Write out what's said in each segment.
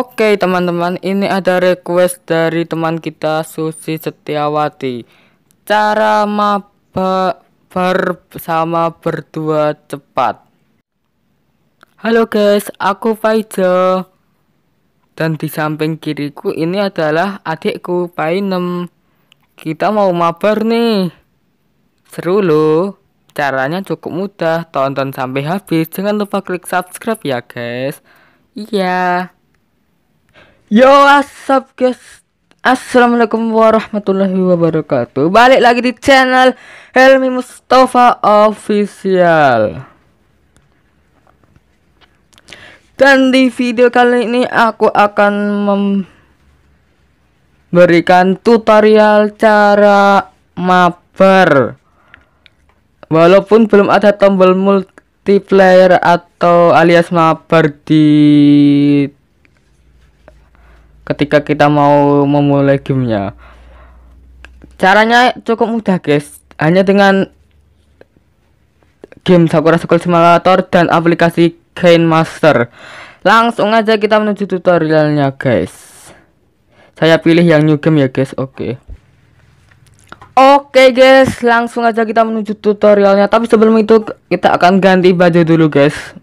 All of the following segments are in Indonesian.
Oke teman-teman ini ada request dari teman kita Susi Setiawati Cara mabar bersama berdua cepat Halo guys aku Faiza Dan di samping kiriku ini adalah adikku Painem Kita mau mabar nih Seru loh Caranya cukup mudah Tonton sampai habis Jangan lupa klik subscribe ya guys Iya yeah. Yo, up guys. Assalamualaikum warahmatullahi wabarakatuh. Balik lagi di channel Helmi Mustafa Official. Dan di video kali ini aku akan memberikan tutorial cara mabar. Walaupun belum ada tombol multiplayer atau alias mabar di ketika kita mau memulai gamenya caranya cukup mudah guys hanya dengan game Sakura School Simulator dan aplikasi Game Master langsung aja kita menuju tutorialnya guys saya pilih yang new game ya guys oke okay. Oke okay guys, langsung aja kita menuju tutorialnya. Tapi sebelum itu kita akan ganti baju dulu guys.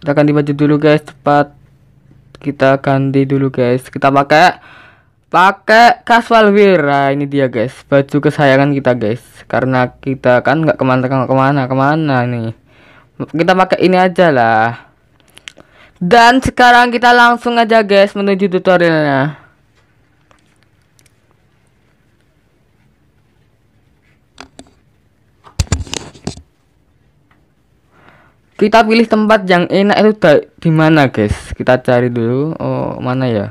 Kita ganti baju dulu guys, cepat kita ganti dulu guys kita pakai pakai casual wear nah, ini dia guys baju kesayangan kita guys karena kita kan nggak kemana kemana kemana nih kita pakai ini aja lah dan sekarang kita langsung aja guys menuju tutorialnya kita pilih tempat yang enak itu di mana guys kita cari dulu oh mana ya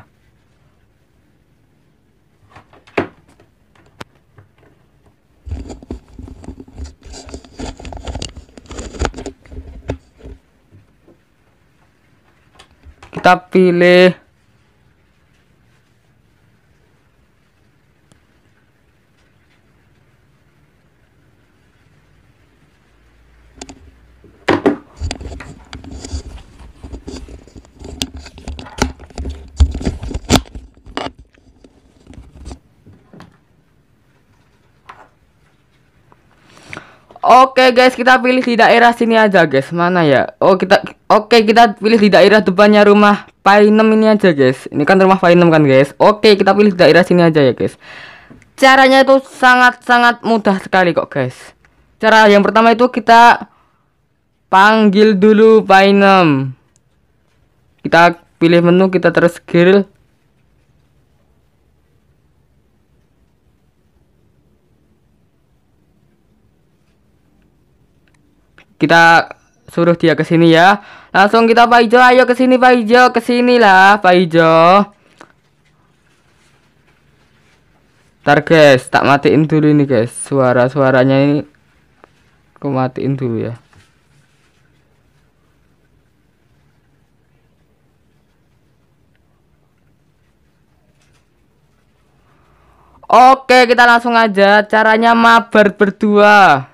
kita pilih Oke okay, guys, kita pilih di daerah sini aja guys. Mana ya? Oh, kita oke okay, kita pilih di daerah depannya rumah Painem ini aja guys. Ini kan rumah Painem kan guys. Oke, okay, kita pilih di daerah sini aja ya guys. Caranya itu sangat-sangat mudah sekali kok guys. Cara yang pertama itu kita panggil dulu Painem. Kita pilih menu, kita terus grill. kita suruh dia ke sini ya. Langsung kita Pak Ijo, ayo ke sini Pak Ijo, ke sinilah Pak Ijo. Ntar guys, tak matiin dulu ini guys. Suara-suaranya ini aku matiin dulu ya. Oke, kita langsung aja caranya mabar berdua.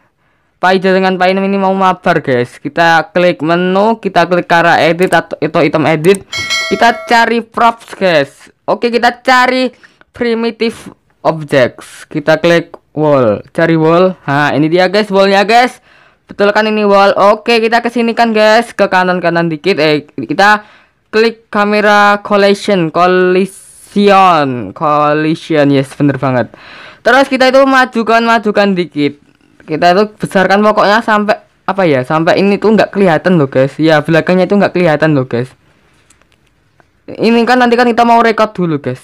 Pak dengan Painem ini mau mabar guys kita klik menu kita klik cara edit atau itu item edit kita cari props guys oke kita cari primitive objects kita klik wall cari wall nah ini dia guys wallnya guys betul kan ini wall oke kita kesini kan guys ke kanan-kanan dikit eh kita klik kamera collision collision collision yes bener banget terus kita itu majukan majukan dikit kita itu besarkan pokoknya sampai apa ya sampai ini tuh nggak kelihatan loh guys ya belakangnya itu nggak kelihatan loh guys ini kan nanti kan kita mau record dulu guys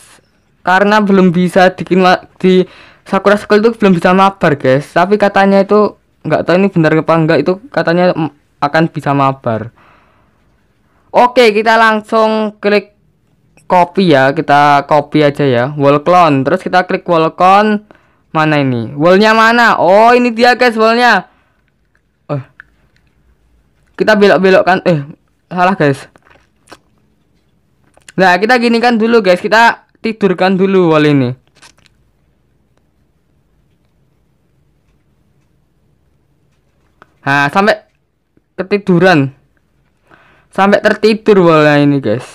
karena belum bisa bikin di Sakura School itu belum bisa mabar guys tapi katanya itu nggak tahu ini benar apa enggak itu katanya akan bisa mabar oke kita langsung klik copy ya kita copy aja ya wall clone terus kita klik wall clone Mana ini? Wallnya mana? Oh, ini dia guys wallnya. Oh. Kita belok-belokkan. Eh, salah guys. Nah, kita gini kan dulu guys. Kita tidurkan dulu wall ini. Nah, sampai ketiduran. Sampai tertidur wallnya ini guys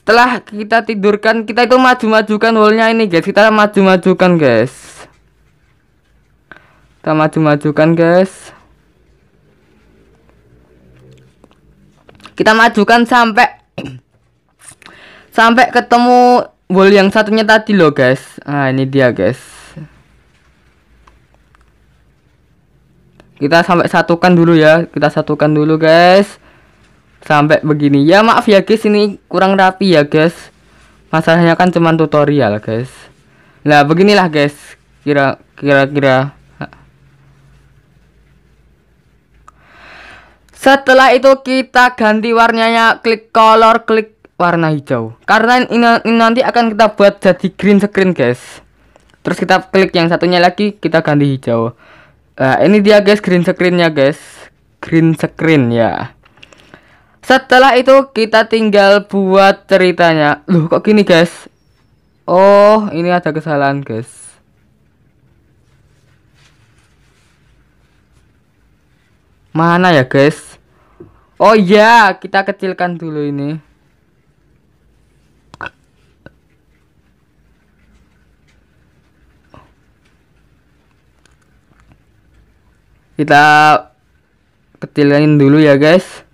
setelah kita tidurkan kita itu maju-majukan wallnya ini guys kita maju-majukan guys kita maju-majukan guys kita majukan sampai sampai ketemu wall yang satunya tadi loh guys nah ini dia guys kita sampai satukan dulu ya kita satukan dulu guys sampai begini ya maaf ya guys ini kurang rapi ya guys masalahnya kan cuman tutorial guys nah beginilah guys kira kira kira setelah itu kita ganti warnanya klik color klik warna hijau karena ini, nanti akan kita buat jadi green screen guys terus kita klik yang satunya lagi kita ganti hijau nah, ini dia guys green screennya guys green screen ya setelah itu kita tinggal buat ceritanya. Loh kok gini guys? Oh, ini ada kesalahan guys. Mana ya guys? Oh iya, kita kecilkan dulu ini. Kita kecilin dulu ya guys.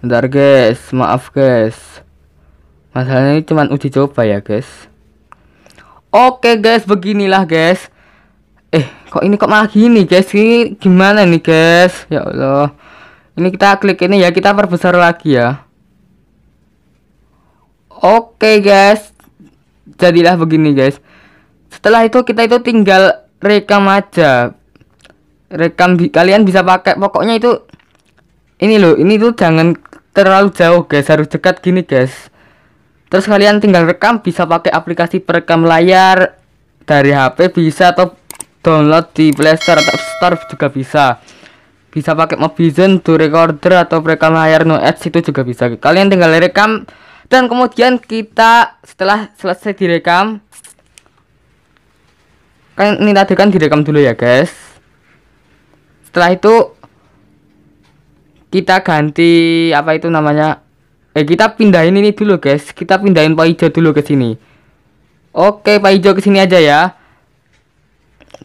bentar guys maaf guys masalahnya ini cuman uji coba ya guys oke guys beginilah guys eh kok ini kok malah gini guys ini gimana nih guys ya Allah ini kita klik ini ya kita perbesar lagi ya Oke guys, jadilah begini guys. Setelah itu kita itu tinggal rekam aja. Rekam kalian bisa pakai pokoknya itu ini loh, ini tuh jangan terlalu jauh guys harus dekat gini guys terus kalian tinggal rekam bisa pakai aplikasi perekam layar dari HP bisa atau download di Playstore atau Store juga bisa bisa pakai Mobizen, to Recorder atau perekam layar no ads itu juga bisa kalian tinggal rekam dan kemudian kita setelah selesai direkam kan ini tadi kan direkam dulu ya guys setelah itu kita ganti apa itu namanya eh kita pindahin ini dulu guys kita pindahin pak hijau dulu ke sini oke pak hijau ke sini aja ya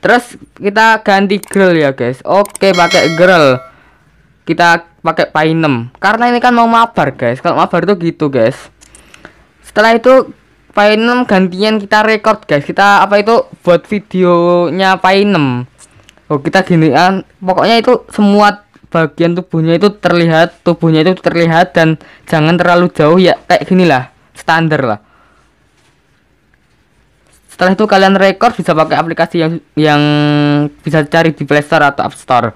terus kita ganti girl ya guys oke pakai girl kita pakai painem karena ini kan mau mabar guys kalau mabar tuh gitu guys setelah itu painem gantian kita record guys kita apa itu buat videonya painem oh kita ginian pokoknya itu semua bagian tubuhnya itu terlihat tubuhnya itu terlihat dan jangan terlalu jauh ya kayak gini lah standar lah setelah itu kalian record bisa pakai aplikasi yang yang bisa cari di playstore atau App Store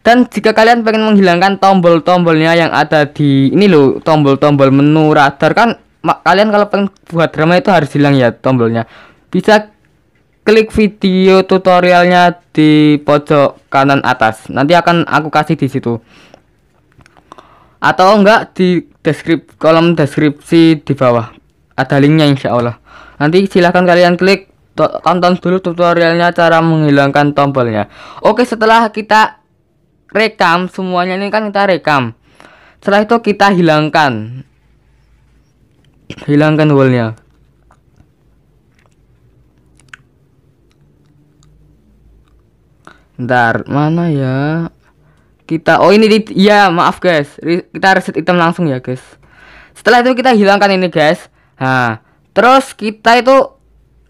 dan jika kalian pengen menghilangkan tombol-tombolnya yang ada di ini loh tombol-tombol menu radar kan kalian kalau pengen buat drama itu harus hilang ya tombolnya bisa klik video tutorialnya di pojok kanan atas. Nanti akan aku kasih di situ. Atau enggak di deskripsi kolom deskripsi di bawah. Ada linknya insya Allah. Nanti silahkan kalian klik tonton dulu tutorialnya cara menghilangkan tombolnya. Oke setelah kita rekam semuanya ini kan kita rekam. Setelah itu kita hilangkan hilangkan wallnya Ntar mana ya? Kita oh ini di ya maaf guys. Kita reset item langsung ya guys. Setelah itu kita hilangkan ini guys. Nah, terus kita itu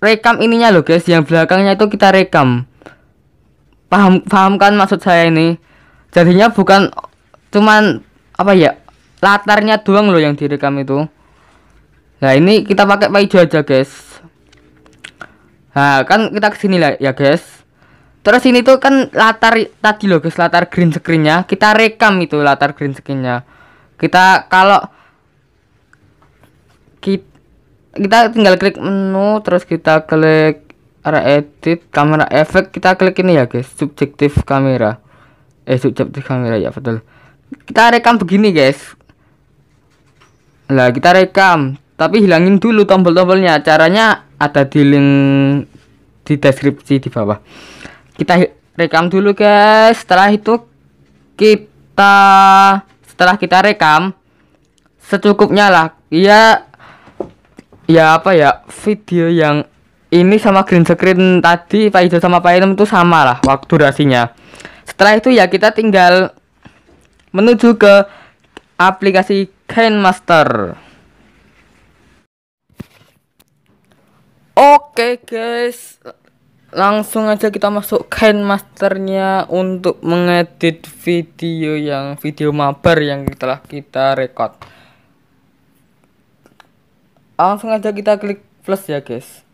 rekam ininya loh guys, yang belakangnya itu kita rekam. Paham pahamkan maksud saya ini. Jadinya bukan cuman apa ya? Latarnya doang loh yang direkam itu. Nah, ini kita pakai pak aja guys. Nah, kan kita kesini lah ya guys Terus ini tuh kan latar tadi loh guys latar green screennya kita rekam itu latar green screennya. Kita kalau kita, kita tinggal klik menu terus kita klik area edit kamera efek kita klik ini ya guys subjektif kamera eh subjektif kamera ya betul kita rekam begini guys lah kita rekam tapi hilangin dulu tombol-tombolnya caranya ada di link di deskripsi di bawah kita rekam dulu guys setelah itu kita setelah kita rekam secukupnya lah ya ya apa ya video yang ini sama green screen tadi Pak Ijo sama Pak Inem itu sama lah waktu durasinya setelah itu ya kita tinggal menuju ke aplikasi Ken Master Oke okay, guys langsung aja kita masuk kain masternya untuk mengedit video yang video mabar yang telah kita record langsung aja kita klik plus ya guys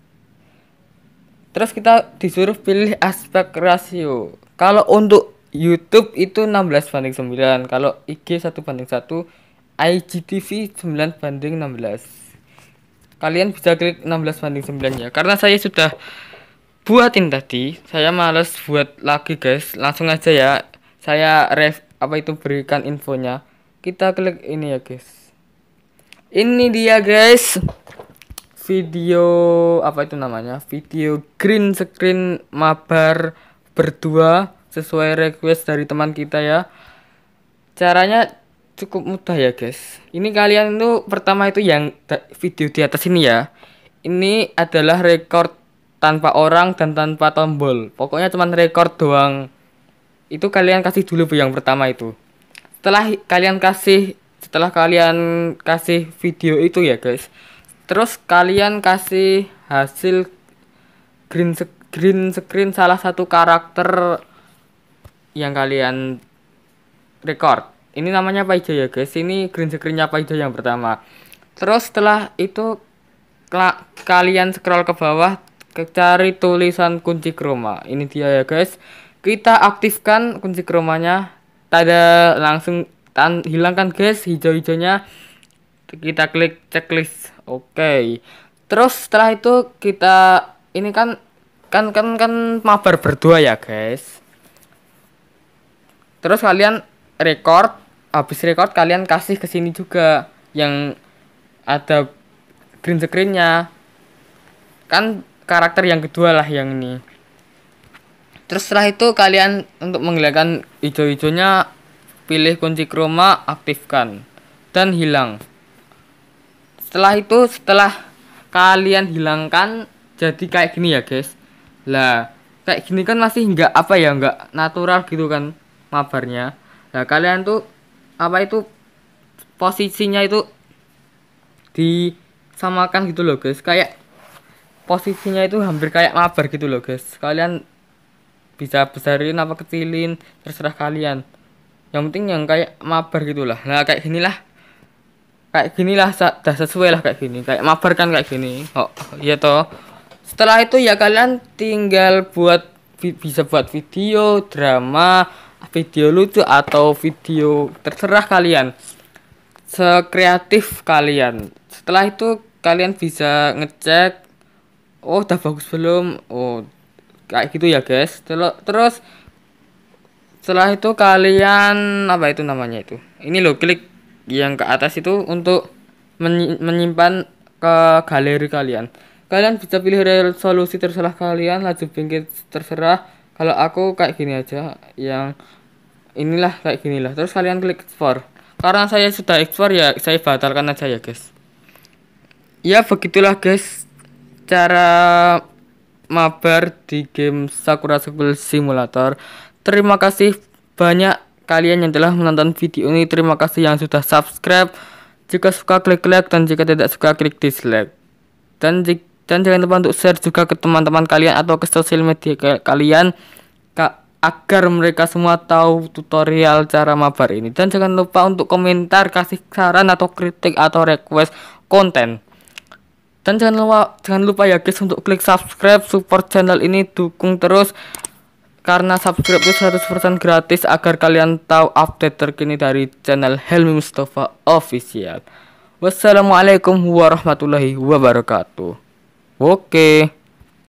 terus kita disuruh pilih aspek rasio kalau untuk YouTube itu 16 banding 9 kalau IG 1 banding 1 IGTV 9 banding 16 kalian bisa klik 16 banding 9 ya karena saya sudah buatin tadi saya males buat lagi guys langsung aja ya saya ref apa itu berikan infonya kita klik ini ya guys ini dia guys video apa itu namanya video green screen mabar berdua sesuai request dari teman kita ya caranya cukup mudah ya guys ini kalian tuh pertama itu yang video di atas ini ya ini adalah record tanpa orang dan tanpa tombol pokoknya cuma record doang itu kalian kasih dulu bu yang pertama itu setelah kalian kasih setelah kalian kasih video itu ya guys terus kalian kasih hasil green green screen salah satu karakter yang kalian record ini namanya apa aja ya guys ini green screennya apa aja yang pertama terus setelah itu kalian scroll ke bawah cari tulisan kunci chroma ini dia ya guys kita aktifkan kunci chromanya tada langsung tan hilangkan guys hijau-hijaunya kita klik checklist oke okay. terus setelah itu kita ini kan kan kan kan mabar berdua ya guys terus kalian record habis record kalian kasih ke sini juga yang ada green screennya kan karakter yang kedua lah yang ini terus setelah itu kalian untuk menghilangkan hijau-hijaunya pilih kunci chroma aktifkan dan hilang setelah itu setelah kalian hilangkan jadi kayak gini ya guys lah kayak gini kan masih nggak apa ya nggak natural gitu kan mabarnya nah kalian tuh apa itu posisinya itu disamakan gitu loh guys kayak posisinya itu hampir kayak mabar gitu loh guys kalian bisa besarin apa kecilin terserah kalian yang penting yang kayak mabar gitulah nah kayak ginilah kayak ginilah sudah sesuai lah kayak gini kayak mabar kan kayak gini oh iya toh setelah itu ya kalian tinggal buat bisa buat video drama video lucu atau video terserah kalian sekreatif kalian setelah itu kalian bisa ngecek oh udah bagus belum oh kayak gitu ya guys terus setelah itu kalian apa itu namanya itu ini lo klik yang ke atas itu untuk menyimpan ke galeri kalian kalian bisa pilih resolusi terserah kalian laju pinggir terserah kalau aku kayak gini aja yang inilah kayak gini lah terus kalian klik export karena saya sudah export ya saya batalkan aja ya guys ya begitulah guys cara mabar di game Sakura School Simulator. Terima kasih banyak kalian yang telah menonton video ini. Terima kasih yang sudah subscribe. Jika suka klik like dan jika tidak suka klik dislike. Dan dan jangan lupa untuk share juga ke teman-teman kalian atau ke sosial media kalian agar mereka semua tahu tutorial cara mabar ini. Dan jangan lupa untuk komentar, kasih saran atau kritik atau request konten. Dan jangan lupa, jangan lupa ya guys untuk klik subscribe, support channel ini, dukung terus karena subscribe itu 100% gratis agar kalian tahu update terkini dari channel Helmi Mustafa Official. Wassalamualaikum warahmatullahi wabarakatuh. Oke. Okay.